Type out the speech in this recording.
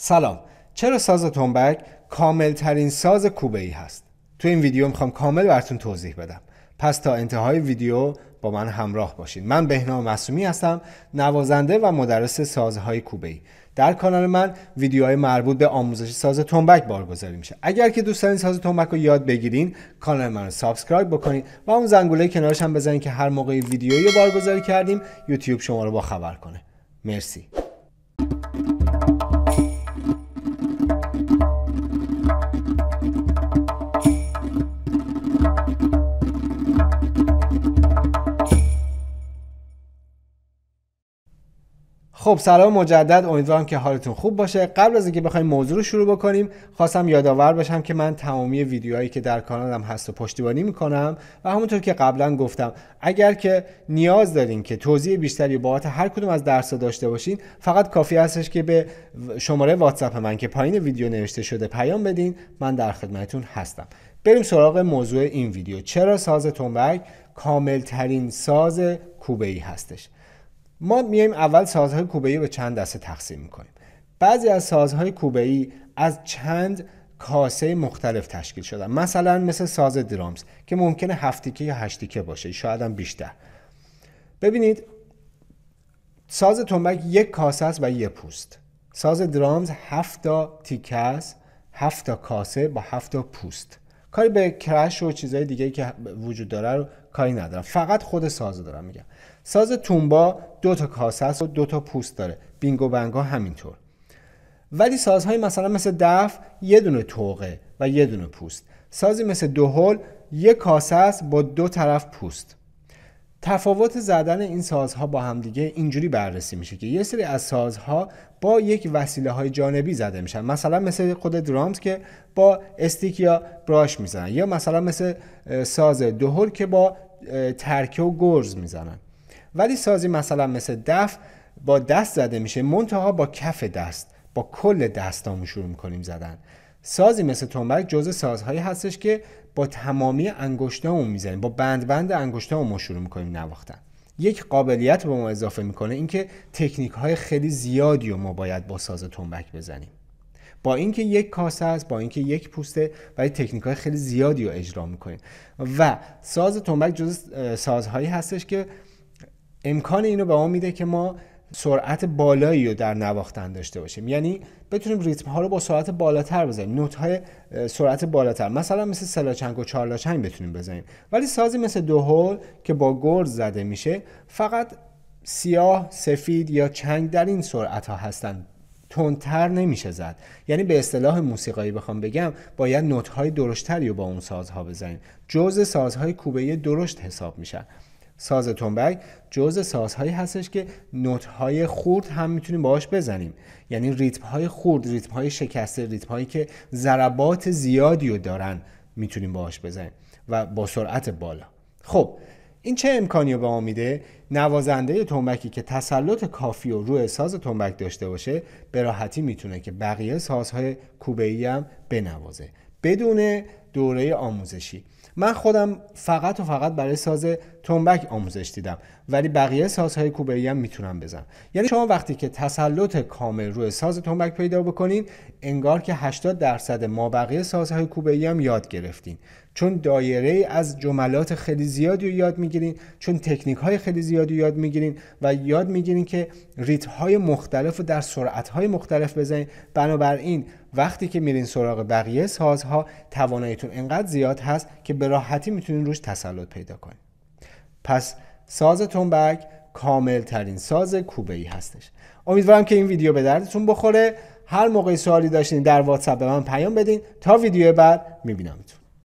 سلام چرا ساز تنبک کامل ترین ساز کوبه ای هست تو این ویدیو میخوام کامل براتون توضیح بدم پس تا انتهای ویدیو با من همراه باشین من بهنام مسومی هستم نوازنده و مدرس سازهای کوبه ای در کانال من ویدیوهای مربوط به آموزش ساز تنبک بارگذاری میشه اگر که دوست دارین ساز تنبک رو یاد بگیرین کانال من رو سابسکرایب بکنین و اون زنگوله کنارش هم بزنین که هر موقع ویدیویی بارگذاری کردیم یوتیوب شما رو خبر کنه مرسی خب سلام مجدد امیدوارم که حالتون خوب باشه قبل از اینکه بخوایم موضوع رو شروع بکنیم خواستم یادآور باشم که من تمامی ویدیوهایی که در کانالم هست و پشتیبانی میکنم و همونطور که قبلا گفتم اگر که نیاز دارین که توضیح بیشتری بابت هر کدوم از درس داشته باشین فقط کافی هستش که به شماره واتساپ من که پایین ویدیو نوشته شده پیام بدین من در خدمتتون هستم بریم سراغ موضوع این ویدیو چرا ساز تنبک کاملترین ساز کوبه ای هستش ما میایم اول سازهای کوبه رو به چند دسته تقسیم میکنیم بعضی از سازهای کوبه ای از چند کاسه مختلف تشکیل شدن مثلا مثل ساز درامز که ممکنه هفتیکه یا هشتیکه باشه شاید هم بیشتر ببینید ساز تنبک یک کاسه است و یک پوست ساز درامز هفتا تا تیکه است هفت تا کاسه با هفتا تا پوست کاری به کرش و چیزهای دیگه که وجود داره رو کاری ندارم فقط خود ساز دارم میگم ساز تومبا دو تا کاسه است و دو تا پوست داره بینگو بنگا همینطور ولی سازهای مثلا مثل دف یه دونه توقه و یه دونه پوست سازی مثل دهل یه کاسه است با دو طرف پوست تفاوت زدن این سازها با همدیگه اینجوری بررسی میشه که یه سری از سازها با یک وسیله های جانبی زده میشن مثلا مثل خود درامز که با استیک یا براش میزنن یا مثلا مثل ساز دهور که با ترکه و گرز میزنن ولی سازی مثلا مثل دف با دست زده میشه منتها با کف دست با کل دست شروع میکنیم زدن سازی مثل تنبک جزء سازهایی هستش که با تمامی انگشتامون میزنیم با بند بند انگشتامون شروع میکنیم نواختن یک قابلیت به ما اضافه میکنه اینکه تکنیک های خیلی زیادی رو ما باید با ساز تنبک بزنیم با اینکه یک کاسه است با اینکه یک پوسته ولی تکنیک های خیلی زیادی رو اجرا میکنیم و ساز تنبک جز سازهایی هستش که امکان اینو به ما میده که ما سرعت بالایی رو در نواختن داشته باشیم یعنی بتونیم ریتم ها رو با سرعت بالاتر بزنیم نوت های سرعت بالاتر مثلا مثل سلاچنگ و چارلاچنگ بتونیم بزنیم ولی سازی مثل دو هول که با گرز زده میشه فقط سیاه، سفید یا چنگ در این سرعت ها هستن تندتر نمیشه زد یعنی به اصطلاح موسیقایی بخوام بگم باید نوت های درشتری رو با اون سازها بزنیم جزء سازهای کوبه درشت حساب میشن ساز تنبک جزء سازهایی هستش که های خورد هم میتونیم باهاش بزنیم یعنی ریتم‌های خورد های شکسته هایی که ضربات زیادی رو دارن میتونیم باهاش بزنیم و با سرعت بالا خب این چه امکانی رو به ما میده نوازنده تنبکی که تسلط کافی و روی ساز تنبک داشته باشه به راحتی میتونه که بقیه سازهای کوبه ای هم بنوازه بدون دوره آموزشی من خودم فقط و فقط برای ساز تنبک آموزش دیدم ولی بقیه سازهای ای هم میتونم بزنم یعنی شما وقتی که تسلط کامل روی ساز تنبک پیدا بکنین انگار که 80 درصد ما بقیه سازهای ای هم یاد گرفتین چون دایره از جملات خیلی زیادی رو یاد میگیرین چون تکنیک های خیلی زیادی یاد میگیرین و یاد میگیرین که ریت های مختلف رو در سرعت های مختلف بزنین بنابراین وقتی که میرین سراغ بقیه سازها تواناییتون انقدر زیاد هست که به راحتی میتونین روش تسلط پیدا کنین پس ساز تنبک کامل ترین ساز کوبه ای هستش امیدوارم که این ویدیو به دردتون بخوره هر موقع سوالی داشتین در واتساپ به من پیام بدین تا ویدیو بعد میبینمتون